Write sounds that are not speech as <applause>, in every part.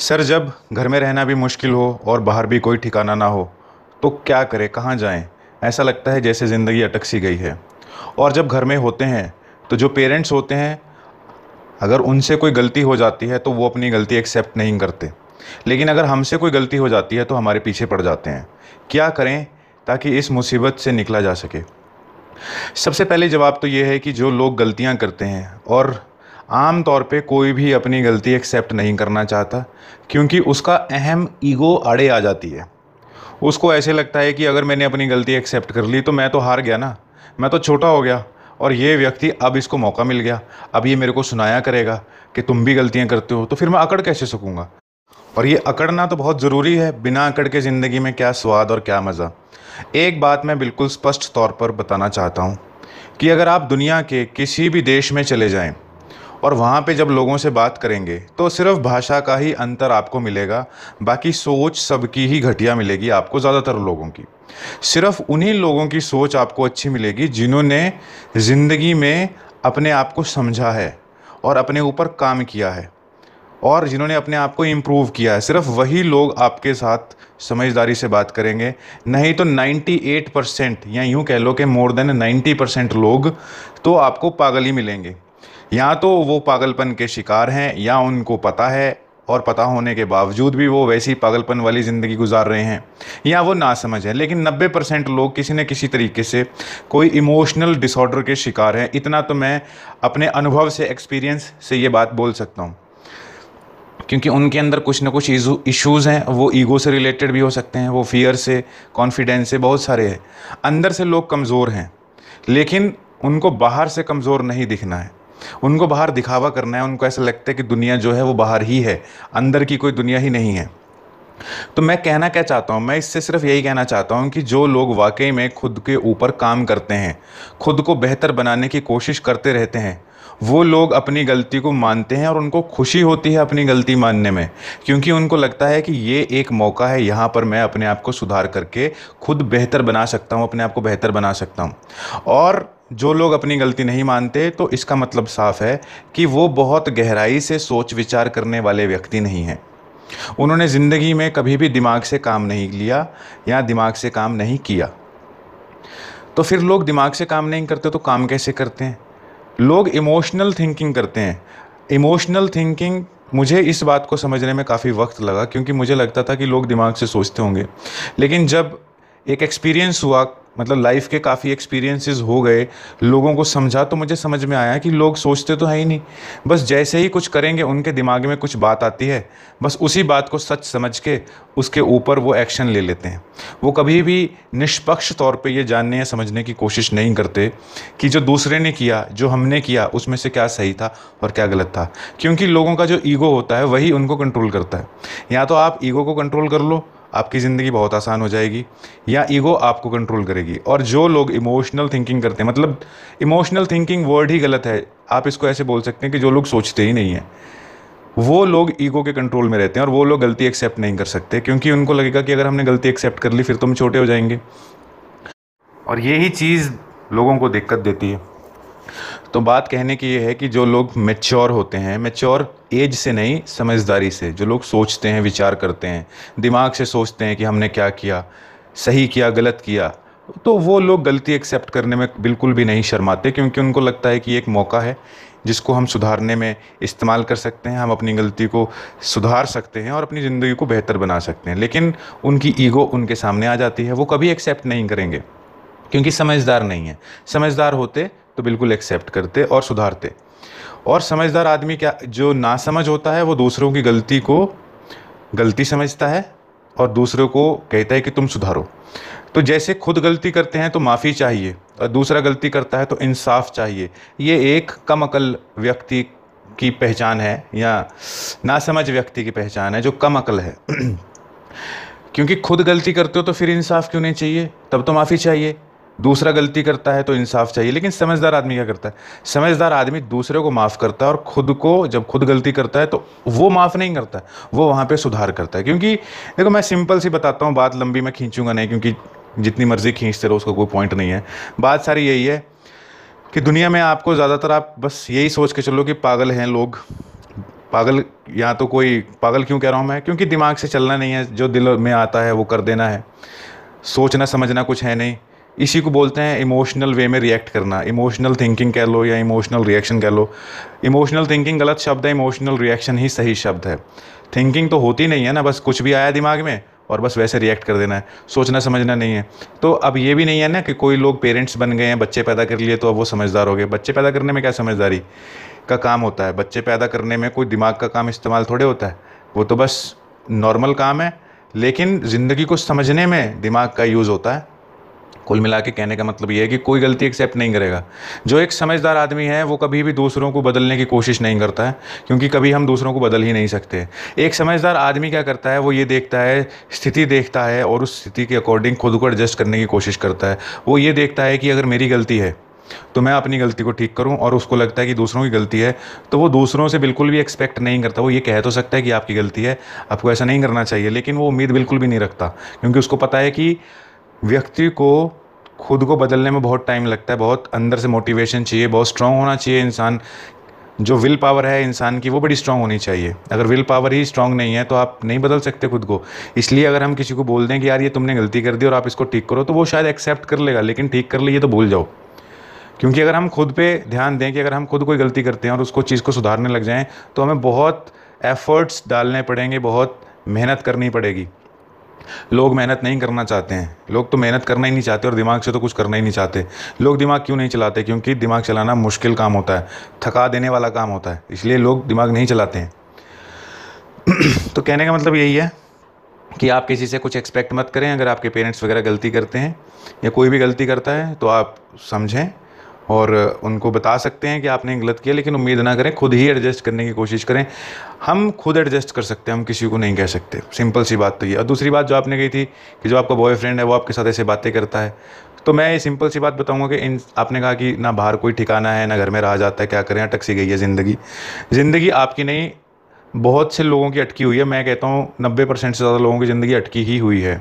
sir जब घर में रहना भी मुश्किल हो और बाहर भी कोई ठिकाना ना हो तो क्या करें कहाँ जाएं ऐसा लगता है जैसे ज़िंदगी अटक सी गई है और जब घर में होते हैं तो जो पेरेंट्स होते हैं अगर उनसे कोई गलती हो जाती है तो वो अपनी गलती एक्सेप्ट नहीं करते लेकिन अगर हमसे कोई गलती हो जाती है तो हमारे पीछे पड़ जाते हैं क्या करें ताकि इस मुसीबत से निकला जा सके सबसे पहले जवाब तो ये है कि जो लोग गलतियाँ करते हैं और आम तौर पे कोई भी अपनी गलती एक्सेप्ट नहीं करना चाहता क्योंकि उसका अहम ईगो आड़े आ जाती है उसको ऐसे लगता है कि अगर मैंने अपनी गलती एक्सेप्ट कर ली तो मैं तो हार गया ना मैं तो छोटा हो गया और ये व्यक्ति अब इसको मौका मिल गया अब ये मेरे को सुनाया करेगा कि तुम भी गलतियाँ करते हो तो फिर मैं अकड़ कैसे सकूँगा और ये अकड़ना तो बहुत ज़रूरी है बिना अकड़ के ज़िंदगी में क्या स्वाद और क्या मज़ा एक बात मैं बिल्कुल स्पष्ट तौर पर बताना चाहता हूँ कि अगर आप दुनिया के किसी भी देश में चले जाएं और वहाँ पे जब लोगों से बात करेंगे तो सिर्फ भाषा का ही अंतर आपको मिलेगा बाकी सोच सबकी ही घटिया मिलेगी आपको ज़्यादातर लोगों की सिर्फ उन्हीं लोगों की सोच आपको अच्छी मिलेगी जिन्होंने ज़िंदगी में अपने आप को समझा है और अपने ऊपर काम किया है और जिन्होंने अपने आप को इम्प्रूव किया है सिर्फ वही लोग आपके साथ समझदारी से बात करेंगे नहीं तो 98 परसेंट या यूँ कह लो कि मोर देन 90 परसेंट लोग तो आपको पागल ही मिलेंगे या तो वो पागलपन के शिकार हैं या उनको पता है और पता होने के बावजूद भी वो वैसी पागलपन वाली ज़िंदगी गुजार रहे हैं या वो नासमझ है लेकिन 90 परसेंट लोग किसी न किसी तरीके से कोई इमोशनल डिसऑर्डर के शिकार हैं इतना तो मैं अपने अनुभव से एक्सपीरियंस से ये बात बोल सकता हूँ क्योंकि उनके अंदर कुछ ना कुछ इश्यूज़ हैं वो ईगो से रिलेटेड भी हो सकते हैं वो फियर से कॉन्फिडेंस से बहुत सारे हैं अंदर से लोग कमज़ोर हैं लेकिन उनको बाहर से कमज़ोर नहीं दिखना है उनको बाहर दिखावा करना है उनको ऐसा लगता है कि दुनिया जो है वो बाहर ही है अंदर की कोई दुनिया ही नहीं है तो मैं कहना क्या चाहता हूँ मैं इससे सिर्फ यही कहना चाहता हूँ कि जो लोग वाकई में खुद के ऊपर काम करते हैं खुद को बेहतर बनाने की कोशिश करते रहते हैं वो लोग अपनी गलती को मानते हैं और उनको खुशी होती है अपनी गलती मानने में क्योंकि उनको लगता है कि ये एक मौका है यहाँ पर मैं अपने आप को सुधार करके खुद बेहतर बना सकता हूँ अपने आप को बेहतर बना सकता हूँ और जो लोग अपनी गलती नहीं मानते तो इसका मतलब साफ है कि वो बहुत गहराई से सोच विचार करने वाले व्यक्ति नहीं हैं उन्होंने ज़िंदगी में कभी भी दिमाग से काम नहीं लिया या दिमाग से काम नहीं किया तो फिर लोग दिमाग से काम नहीं करते तो काम कैसे करते हैं लोग इमोशनल थिंकिंग करते हैं इमोशनल थिंकिंग मुझे इस बात को समझने में काफ़ी वक्त लगा क्योंकि मुझे लगता था कि लोग दिमाग से सोचते होंगे लेकिन जब एक एक्सपीरियंस हुआ मतलब लाइफ के काफ़ी एक्सपीरियंसेस हो गए लोगों को समझा तो मुझे समझ में आया कि लोग सोचते तो हैं ही नहीं बस जैसे ही कुछ करेंगे उनके दिमाग में कुछ बात आती है बस उसी बात को सच समझ के उसके ऊपर वो एक्शन ले लेते हैं वो कभी भी निष्पक्ष तौर पे ये जानने या समझने की कोशिश नहीं करते कि जो दूसरे ने किया जो हमने किया उसमें से क्या सही था और क्या गलत था क्योंकि लोगों का जो ईगो होता है वही उनको कंट्रोल करता है या तो आप ईगो को कंट्रोल कर लो आपकी ज़िंदगी बहुत आसान हो जाएगी या ईगो आपको कंट्रोल करेगी और जो लोग इमोशनल थिंकिंग करते हैं मतलब इमोशनल थिंकिंग वर्ड ही गलत है आप इसको ऐसे बोल सकते हैं कि जो लोग सोचते ही नहीं हैं वो लोग ईगो के कंट्रोल में रहते हैं और वो लोग गलती एक्सेप्ट नहीं कर सकते क्योंकि उनको लगेगा कि अगर हमने गलती एक्सेप्ट कर ली फिर तो हम छोटे हो जाएंगे और यही चीज़ लोगों को दिक्कत देती है तो बात कहने की ये है कि जो लोग मेच्योर होते हैं मेच्योर एज से नहीं समझदारी से जो लोग सोचते हैं विचार करते हैं दिमाग से सोचते हैं कि हमने क्या किया सही किया गलत किया तो वो लोग गलती एक्सेप्ट करने में बिल्कुल भी नहीं शर्माते क्योंकि उनको लगता है कि एक मौका है जिसको हम सुधारने में इस्तेमाल कर सकते हैं हम अपनी गलती को सुधार सकते हैं और अपनी ज़िंदगी को बेहतर बना सकते हैं लेकिन उनकी ईगो उनके सामने आ जाती है वो कभी एक्सेप्ट नहीं करेंगे क्योंकि समझदार नहीं है समझदार होते तो बिल्कुल एक्सेप्ट करते और सुधारते और समझदार आदमी क्या जो नासमझ होता है वो दूसरों की गलती को गलती समझता है और दूसरों को कहता है कि तुम सुधारो तो जैसे खुद गलती करते हैं तो माफ़ी चाहिए और दूसरा गलती करता है तो इंसाफ चाहिए ये एक कम अकल व्यक्ति की पहचान है या नासमझ व्यक्ति की पहचान है जो कम अकल है <clears throat> क्योंकि खुद गलती करते हो तो फिर इंसाफ क्यों नहीं चाहिए तब तो माफ़ी चाहिए दूसरा गलती करता है तो इंसाफ चाहिए लेकिन समझदार आदमी क्या करता है समझदार आदमी दूसरे को माफ़ करता है और खुद को जब खुद गलती करता है तो वो माफ़ नहीं करता है वो वहाँ पे सुधार करता है क्योंकि देखो मैं सिंपल सी बताता हूँ बात लंबी मैं खींचूंगा नहीं क्योंकि जितनी मर्ज़ी खींचते रहो उसका कोई पॉइंट नहीं है बात सारी यही है कि दुनिया में आपको ज़्यादातर आप बस यही सोच के चलो कि पागल हैं लोग पागल या तो कोई पागल क्यों कह रहा हूँ मैं क्योंकि दिमाग से चलना नहीं है जो दिल में आता है वो कर देना है सोचना समझना कुछ है नहीं इसी को बोलते हैं इमोशनल वे में रिएक्ट करना इमोशनल थिंकिंग कह लो या इमोशनल रिएक्शन कह लो इमोशनल थिंकिंग गलत शब्द है इमोशनल रिएक्शन ही सही शब्द है थिंकिंग तो होती नहीं है ना बस कुछ भी आया दिमाग में और बस वैसे रिएक्ट कर देना है सोचना समझना नहीं है तो अब ये भी नहीं है ना कि कोई लोग पेरेंट्स बन गए हैं बच्चे पैदा कर लिए तो अब वो समझदार हो गए बच्चे पैदा करने में क्या समझदारी का काम होता है बच्चे पैदा करने में कोई दिमाग का काम इस्तेमाल थोड़े होता है वो तो बस नॉर्मल काम है लेकिन ज़िंदगी को समझने में दिमाग का यूज़ होता है कुल मिला के कहने का मतलब ये है कि कोई गलती एक्सेप्ट नहीं करेगा जो एक समझदार आदमी है वो कभी भी दूसरों को बदलने की कोशिश नहीं करता है क्योंकि कभी हम दूसरों को बदल ही नहीं सकते एक समझदार आदमी क्या करता है वो ये देखता है स्थिति देखता है और उस स्थिति के अकॉर्डिंग खुद को एडजस्ट करने की कोशिश करता है वो ये देखता है कि अगर मेरी गलती है तो मैं अपनी गलती को ठीक करूं और उसको लगता है कि दूसरों की गलती है तो वो दूसरों से बिल्कुल भी एक्सपेक्ट नहीं करता वो ये कह तो सकता है कि आपकी गलती है आपको ऐसा नहीं करना चाहिए लेकिन वो उम्मीद बिल्कुल भी नहीं रखता क्योंकि उसको पता है कि व्यक्ति को खुद को बदलने में बहुत टाइम लगता है बहुत अंदर से मोटिवेशन चाहिए बहुत स्ट्रांग होना चाहिए इंसान जो विल पावर है इंसान की वो बड़ी स्ट्रांग होनी चाहिए अगर विल पावर ही स्ट्रांग नहीं है तो आप नहीं बदल सकते खुद को इसलिए अगर हम किसी को बोल दें कि यार ये तुमने गलती कर दी और आप इसको ठीक करो तो वो शायद एक्सेप्ट कर लेगा लेकिन ठीक कर लिए तो भूल जाओ क्योंकि अगर हम खुद पे ध्यान दें कि अगर हम खुद कोई गलती करते हैं और उसको चीज़ को सुधारने लग जाएं तो हमें बहुत एफर्ट्स डालने पड़ेंगे बहुत मेहनत करनी पड़ेगी लोग मेहनत नहीं करना चाहते हैं लोग तो मेहनत करना ही नहीं चाहते और दिमाग से तो कुछ करना ही नहीं चाहते लोग दिमाग क्यों नहीं चलाते क्योंकि दिमाग चलाना मुश्किल काम होता है थका देने वाला काम होता है इसलिए लोग दिमाग नहीं चलाते हैं <clears throat> तो कहने का मतलब यही है कि आप किसी से कुछ एक्सपेक्ट मत करें अगर आपके पेरेंट्स वगैरह गलती करते हैं या कोई भी गलती करता है तो आप समझें और उनको बता सकते हैं कि आपने गलत किया लेकिन उम्मीद ना करें खुद ही एडजस्ट करने की कोशिश करें हम खुद एडजस्ट कर सकते हैं हम किसी को नहीं कह सकते सिंपल सी बात तो ये और दूसरी बात जो आपने कही थी कि जो आपका बॉयफ्रेंड है वो आपके साथ ऐसे बातें करता है तो मैं ये सिंपल सी बात बताऊंगा कि इन आपने कहा कि ना बाहर कोई ठिकाना है ना घर में रहा जाता है क्या करें अटक गई है ज़िंदगी ज़िंदगी आपकी नहीं बहुत से लोगों की अटकी हुई है मैं कहता हूँ नब्बे परसेंट से ज़्यादा लोगों की ज़िंदगी अटकी ही हुई है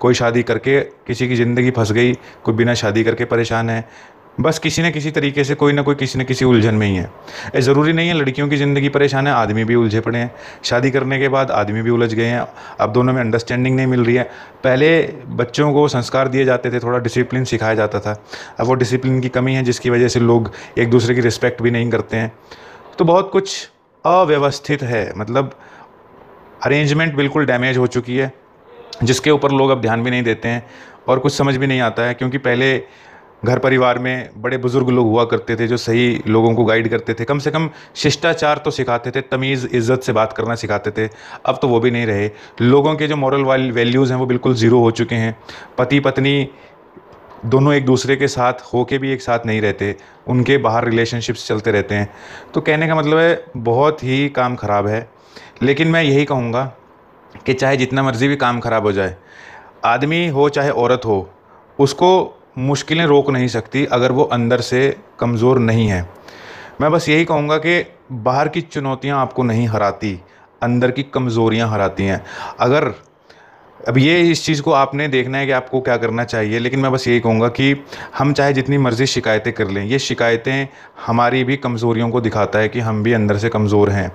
कोई शादी करके किसी की ज़िंदगी फंस गई कोई बिना शादी करके परेशान है बस किसी न किसी तरीके से कोई ना कोई किसी न किसी उलझन में ही है ये ज़रूरी नहीं है लड़कियों की ज़िंदगी परेशान है आदमी भी उलझे पड़े हैं शादी करने के बाद आदमी भी उलझ गए हैं अब दोनों में अंडरस्टैंडिंग नहीं मिल रही है पहले बच्चों को संस्कार दिए जाते थे थोड़ा डिसिप्लिन सिखाया जाता था अब वो डिसिप्लिन की कमी है जिसकी वजह से लोग एक दूसरे की रिस्पेक्ट भी नहीं करते हैं तो बहुत कुछ अव्यवस्थित है मतलब अरेंजमेंट बिल्कुल डैमेज हो चुकी है जिसके ऊपर लोग अब ध्यान भी नहीं देते हैं और कुछ समझ भी नहीं आता है क्योंकि पहले घर परिवार में बड़े बुज़ुर्ग लोग हुआ करते थे जो सही लोगों को गाइड करते थे कम से कम शिष्टाचार तो सिखाते थे तमीज़ इज़्ज़त से बात करना सिखाते थे अब तो वो भी नहीं रहे लोगों के जो मॉरल वैल्यूज़ हैं वो बिल्कुल ज़ीरो हो चुके हैं पति पत्नी दोनों एक दूसरे के साथ हो के भी एक साथ नहीं रहते उनके बाहर रिलेशनशिप्स चलते रहते हैं तो कहने का मतलब है बहुत ही काम ख़राब है लेकिन मैं यही कहूँगा कि चाहे जितना मर्ज़ी भी काम ख़राब हो जाए आदमी हो चाहे औरत हो उसको मुश्किलें रोक नहीं सकती अगर वो अंदर से कमज़ोर नहीं है मैं बस यही कहूँगा कि बाहर की चुनौतियाँ आपको नहीं हराती अंदर की कमज़ोरियाँ हराती हैं अगर अब ये इस चीज़ को आपने देखना है कि आपको क्या करना चाहिए लेकिन मैं बस यही कहूँगा कि हम चाहे जितनी मर्ज़ी शिकायतें कर लें ये शिकायतें हमारी भी कमज़ोरियों को दिखाता है कि हम भी अंदर से कमज़ोर हैं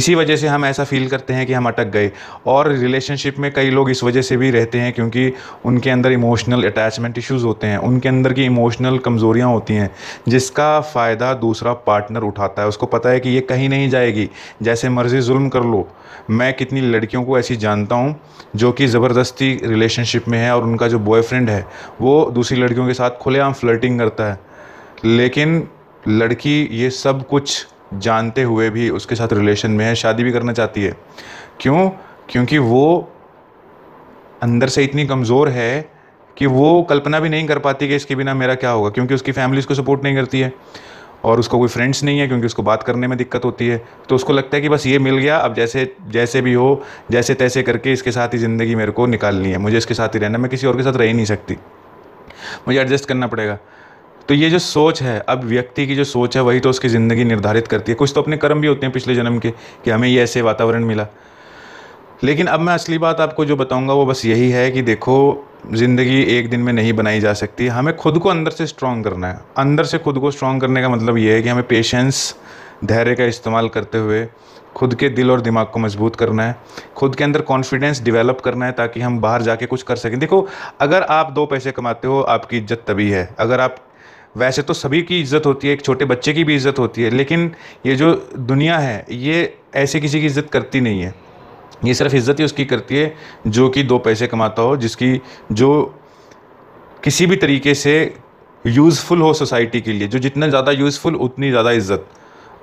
इसी वजह से हम ऐसा फील करते हैं कि हम अटक गए और रिलेशनशिप में कई लोग इस वजह से भी रहते हैं क्योंकि उनके अंदर इमोशनल अटैचमेंट इशूज़ होते हैं उनके अंदर की इमोशनल कमज़ोरियाँ होती हैं जिसका फ़ायदा दूसरा पार्टनर उठाता है उसको पता है कि ये कहीं नहीं जाएगी जैसे मर्ज़ी जुल्म कर लो मैं कितनी लड़कियों को ऐसी जानता हूँ जो कि ज़बर ज़बरदस्ती रिलेशनशिप में है और उनका जो बॉयफ्रेंड है वो दूसरी लड़कियों के साथ खुलेआम फ्लर्टिंग करता है लेकिन लड़की ये सब कुछ जानते हुए भी उसके साथ रिलेशन में है शादी भी करना चाहती है क्यों क्योंकि वो अंदर से इतनी कमज़ोर है कि वो कल्पना भी नहीं कर पाती कि इसके बिना मेरा क्या होगा क्योंकि उसकी फैमिली उसको सपोर्ट नहीं करती है और उसको कोई फ्रेंड्स नहीं है क्योंकि उसको बात करने में दिक्कत होती है तो उसको लगता है कि बस ये मिल गया अब जैसे जैसे भी हो जैसे तैसे करके इसके साथ ही ज़िंदगी मेरे को निकालनी है मुझे इसके साथ ही रहना मैं किसी और के साथ रह ही नहीं सकती मुझे एडजस्ट करना पड़ेगा तो ये जो सोच है अब व्यक्ति की जो सोच है वही तो उसकी ज़िंदगी निर्धारित करती है कुछ तो अपने कर्म भी होते हैं पिछले जन्म के कि हमें ये ऐसे वातावरण मिला लेकिन अब मैं असली बात आपको जो बताऊंगा वो बस यही है कि देखो ज़िंदगी एक दिन में नहीं बनाई जा सकती हमें खुद को अंदर से स्ट्रांग करना है अंदर से खुद को स्ट्रांग करने का मतलब ये है कि हमें पेशेंस धैर्य का इस्तेमाल करते हुए खुद के दिल और दिमाग को मजबूत करना है खुद के अंदर कॉन्फिडेंस डेवलप करना है ताकि हम बाहर जाके कुछ कर सकें देखो अगर आप दो पैसे कमाते हो आपकी इज्जत तभी है अगर आप वैसे तो सभी की इज्जत होती है एक छोटे बच्चे की भी इज्जत होती है लेकिन ये जो दुनिया है ये ऐसे किसी की इज्जत करती नहीं है ये सिर्फ इज्जत ही उसकी करती है जो कि दो पैसे कमाता हो जिसकी जो किसी भी तरीके से यूज़फुल हो सोसाइटी के लिए जो जितना ज़्यादा यूज़फुल उतनी ज़्यादा इज्जत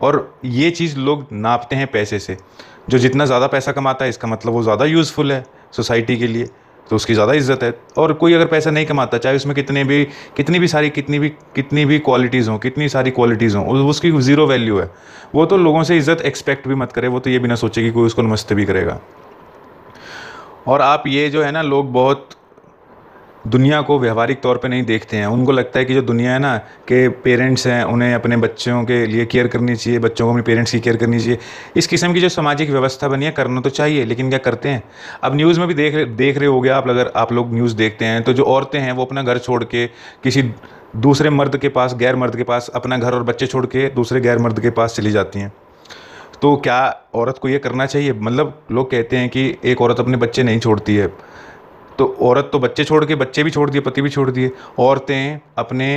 और ये चीज़ लोग नापते हैं पैसे से जो जितना ज़्यादा पैसा कमाता है इसका मतलब वो ज़्यादा यूज़फुल है सोसाइटी के लिए तो उसकी ज़्यादा इज्जत है और कोई अगर पैसा नहीं कमाता चाहे उसमें कितने भी कितनी भी सारी कितनी भी कितनी भी क्वालिटीज़ हों कितनी सारी क्वालिटीज़ हों उसकी ज़ीरो वैल्यू है वो तो लोगों से इज्जत एक्सपेक्ट भी मत करे वो तो ये भी ना सोचे कि कोई उसको नमस्ते भी करेगा और आप ये जो है ना लोग बहुत दुनिया को व्यवहारिक तौर पे नहीं देखते हैं उनको लगता है कि जो दुनिया है ना के पेरेंट्स हैं उन्हें अपने बच्चों के लिए केयर करनी चाहिए बच्चों को अपने पेरेंट्स की केयर करनी चाहिए इस किस्म की जो सामाजिक व्यवस्था बनी है करना तो चाहिए लेकिन क्या करते हैं अब न्यूज़ में भी देख देख रहे हो गया आप अगर आप लोग न्यूज़ देखते हैं तो जो औरतें हैं वो अपना घर छोड़ के किसी दूसरे मर्द के पास गैर मर्द के पास अपना घर और बच्चे छोड़ के दूसरे गैर मर्द के पास चली जाती हैं तो क्या औरत को ये करना चाहिए मतलब लोग कहते हैं कि एक औरत अपने बच्चे नहीं छोड़ती है तो औरत तो बच्चे छोड़ के बच्चे भी छोड़ दिए पति भी छोड़ दिए औरतें अपने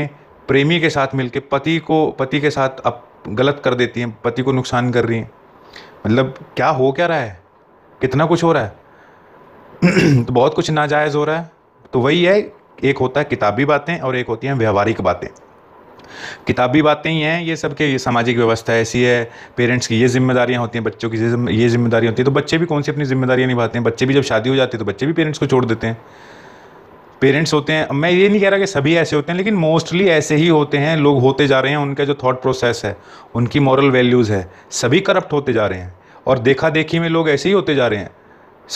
प्रेमी के साथ मिलके पति को पति के साथ अब गलत कर देती हैं पति को नुकसान कर रही हैं मतलब क्या हो क्या रहा है कितना कुछ हो रहा है <clears throat> तो बहुत कुछ नाजायज़ हो रहा है तो वही है एक होता है किताबी बातें और एक होती हैं व्यवहारिक बातें किताबी बातें ही हैं ये सब के सामाजिक व्यवस्था ऐसी है पेरेंट्स की ये जिम्मेदारियाँ होती हैं बच्चों की ये जिम्मेदारी होती हैं तो बच्चे भी कौन सी अपनी जिम्मेदारियाँ निभाते हैं बच्चे भी जब शादी हो जाती है तो बच्चे भी पेरेंट्स को छोड़ देते हैं पेरेंट्स होते हैं मैं ये नहीं कह रहा कि सभी ऐसे होते हैं लेकिन मोस्टली ऐसे ही होते हैं लोग होते जा रहे हैं उनका जो थॉट प्रोसेस है उनकी मॉरल वैल्यूज़ है सभी करप्ट होते जा रहे हैं और देखा देखी में लोग ऐसे ही होते जा रहे हैं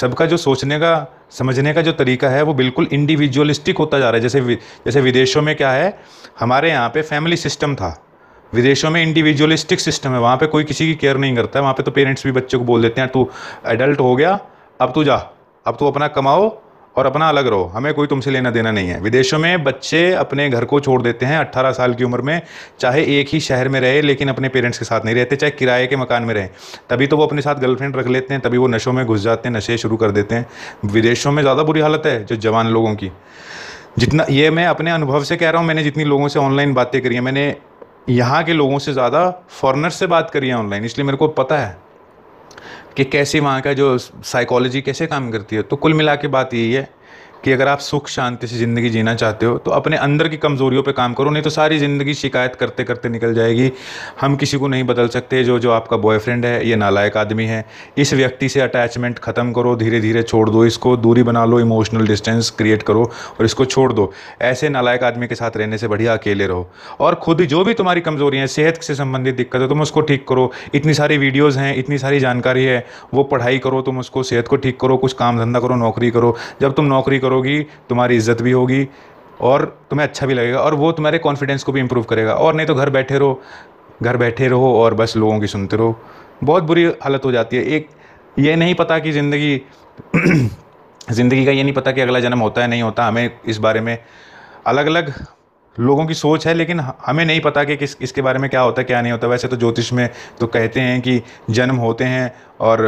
सबका जो सोचने का समझने का जो तरीका है वो बिल्कुल इंडिविजुअलिस्टिक होता जा रहा है जैसे जैसे विदेशों में क्या है हमारे यहाँ पे फैमिली सिस्टम था विदेशों में इंडिविजुअलिस्टिक सिस्टम है वहाँ पे कोई किसी की केयर नहीं करता है वहाँ पे तो पेरेंट्स भी बच्चों को बोल देते हैं तू एडल्ट हो गया अब तू जा अब तू अपना कमाओ और अपना अलग रहो हमें कोई तुमसे लेना देना नहीं है विदेशों में बच्चे अपने घर को छोड़ देते हैं 18 साल की उम्र में चाहे एक ही शहर में रहे लेकिन अपने पेरेंट्स के साथ नहीं रहते चाहे किराए के मकान में रहें तभी तो वो अपने साथ गर्लफ्रेंड रख लेते हैं तभी वो नशों में घुस जाते हैं नशे शुरू कर देते हैं विदेशों में ज़्यादा बुरी हालत है जो जवान लोगों की जितना ये मैं अपने अनुभव से कह रहा हूँ मैंने जितनी लोगों से ऑनलाइन बातें करी हैं मैंने यहाँ के लोगों से ज़्यादा फॉरनर से बात करी है ऑनलाइन इसलिए मेरे को पता है कि कैसे वहाँ का जो साइकोलॉजी कैसे काम करती है तो कुल मिला के बात यही है कि अगर आप सुख शांति से ज़िंदगी जीना चाहते हो तो अपने अंदर की कमज़ोरियों पे काम करो नहीं तो सारी ज़िंदगी शिकायत करते करते निकल जाएगी हम किसी को नहीं बदल सकते जो जो आपका बॉयफ्रेंड है ये नालायक आदमी है इस व्यक्ति से अटैचमेंट ख़त्म करो धीरे धीरे छोड़ दो इसको दूरी बना लो इमोशनल डिस्टेंस क्रिएट करो और इसको छोड़ दो ऐसे नालायक आदमी के साथ रहने से बढ़िया अकेले रहो और खुद जो भी तुम्हारी कमज़ोरियाँ सेहत से संबंधित दिक्कत है तुम उसको ठीक करो इतनी सारी वीडियोज़ हैं इतनी सारी जानकारी है वो पढ़ाई करो तुम उसको सेहत को ठीक करो कुछ काम धंधा करो नौकरी करो जब तुम नौकरी करो करोगी तुम्हारी इज्जत भी होगी और तुम्हें अच्छा भी लगेगा और वो तुम्हारे कॉन्फिडेंस को भी इम्प्रूव करेगा और नहीं तो घर बैठे रहो घर बैठे रहो और बस लोगों की सुनते रहो बहुत बुरी हालत हो जाती है एक ये नहीं पता कि ज़िंदगी <clears throat> ज़िंदगी का ये नहीं पता कि अगला जन्म होता है नहीं होता हमें इस बारे में अलग अलग लोगों की सोच है लेकिन हमें नहीं पता कि किस इसके बारे में क्या होता है क्या नहीं होता वैसे तो ज्योतिष में तो कहते हैं कि जन्म होते हैं और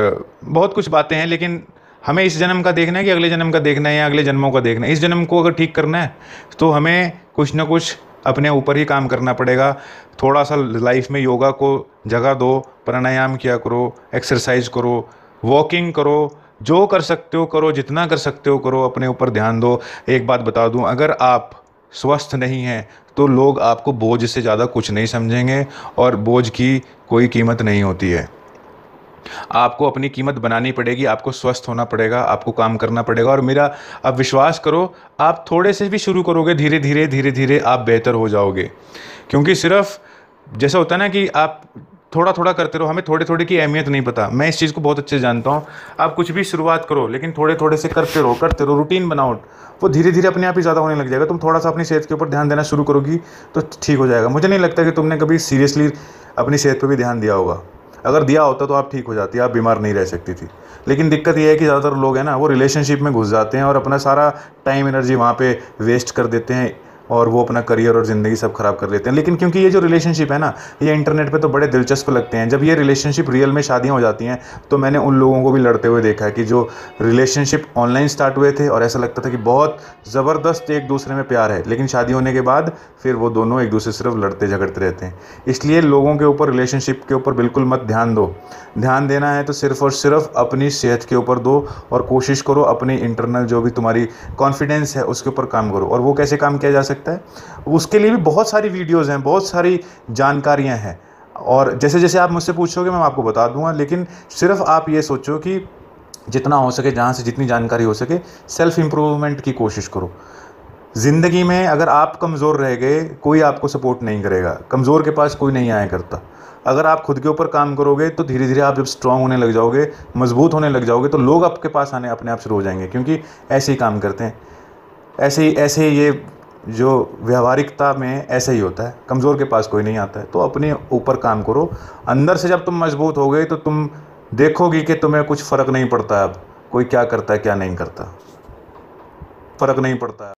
बहुत कुछ बातें हैं लेकिन हमें इस जन्म का देखना है कि अगले जन्म का देखना है या अगले जन्मों का देखना है इस जन्म को अगर ठीक करना है तो हमें कुछ ना कुछ अपने ऊपर ही काम करना पड़ेगा थोड़ा सा लाइफ में योगा को जगह दो प्राणायाम किया करो एक्सरसाइज करो वॉकिंग करो जो कर सकते हो करो जितना कर सकते हो करो अपने ऊपर ध्यान दो एक बात बता दूं अगर आप स्वस्थ नहीं हैं तो लोग आपको बोझ से ज़्यादा कुछ नहीं समझेंगे और बोझ की कोई कीमत नहीं होती है आपको अपनी कीमत बनानी पड़ेगी आपको स्वस्थ होना पड़ेगा आपको काम करना पड़ेगा और मेरा अब विश्वास करो आप थोड़े से भी शुरू करोगे धीरे धीरे धीरे धीरे आप बेहतर हो जाओगे क्योंकि सिर्फ जैसा होता है ना कि आप थोड़ा थोड़ा करते रहो हमें थोड़े थोड़े की अहमियत नहीं पता मैं इस चीज़ को बहुत अच्छे जानता हूँ आप कुछ भी शुरुआत करो लेकिन थोड़े थोड़े से करते रहो करते रहो रूटीन बनाओ वो धीरे धीरे अपने आप ही ज़्यादा होने लग जाएगा तुम थोड़ा सा अपनी सेहत के ऊपर ध्यान देना शुरू करोगी तो ठीक हो जाएगा मुझे नहीं लगता कि तुमने कभी सीरियसली अपनी सेहत पर भी ध्यान दिया होगा अगर दिया होता तो आप ठीक हो जाती आप बीमार नहीं रह सकती थी लेकिन दिक्कत यह है कि ज़्यादातर लोग हैं ना वो रिलेशनशिप में घुस जाते हैं और अपना सारा टाइम एनर्जी वहाँ पे वेस्ट कर देते हैं और वो अपना करियर और ज़िंदगी सब ख़राब कर लेते हैं लेकिन क्योंकि ये जो रिलेशनशिप है ना ये इंटरनेट पे तो बड़े दिलचस्प लगते हैं जब ये रिलेशनशिप रियल में शादियाँ हो जाती हैं तो मैंने उन लोगों को भी लड़ते हुए देखा है कि जो रिलेशनशिप ऑनलाइन स्टार्ट हुए थे और ऐसा लगता था कि बहुत ज़बरदस्त एक दूसरे में प्यार है लेकिन शादी होने के बाद फिर वो दोनों एक दूसरे सिर्फ लड़ते झगड़ते रहते हैं इसलिए लोगों के ऊपर रिलेशनशिप के ऊपर बिल्कुल मत ध्यान दो ध्यान देना है तो सिर्फ और सिर्फ अपनी सेहत के ऊपर दो और कोशिश करो अपनी इंटरनल जो भी तुम्हारी कॉन्फिडेंस है उसके ऊपर काम करो और वो कैसे काम किया जा सकता सकता है उसके लिए भी बहुत सारी वीडियोज़ हैं बहुत सारी जानकारियाँ हैं और जैसे जैसे आप मुझसे पूछोगे मैं आपको बता दूंगा लेकिन सिर्फ आप ये सोचो कि जितना हो सके जहाँ से जितनी जानकारी हो सके सेल्फ़ इम्प्रूवमेंट की कोशिश करो ज़िंदगी में अगर आप कमज़ोर रह गए कोई आपको सपोर्ट नहीं करेगा कमज़ोर के पास कोई नहीं आया करता अगर आप खुद के ऊपर काम करोगे तो धीरे धीरे आप जब स्ट्रांग होने लग जाओगे मजबूत होने लग जाओगे तो लोग आपके पास आने अपने आप शुरू हो जाएंगे क्योंकि ऐसे ही काम करते हैं ऐसे ही ऐसे ही ये जो व्यवहारिकता में ऐसे ही होता है कमज़ोर के पास कोई नहीं आता है तो अपने ऊपर काम करो अंदर से जब तुम मजबूत हो गए तो तुम देखोगे कि तुम्हें कुछ फ़र्क नहीं पड़ता अब कोई क्या करता है क्या नहीं करता फ़र्क नहीं पड़ता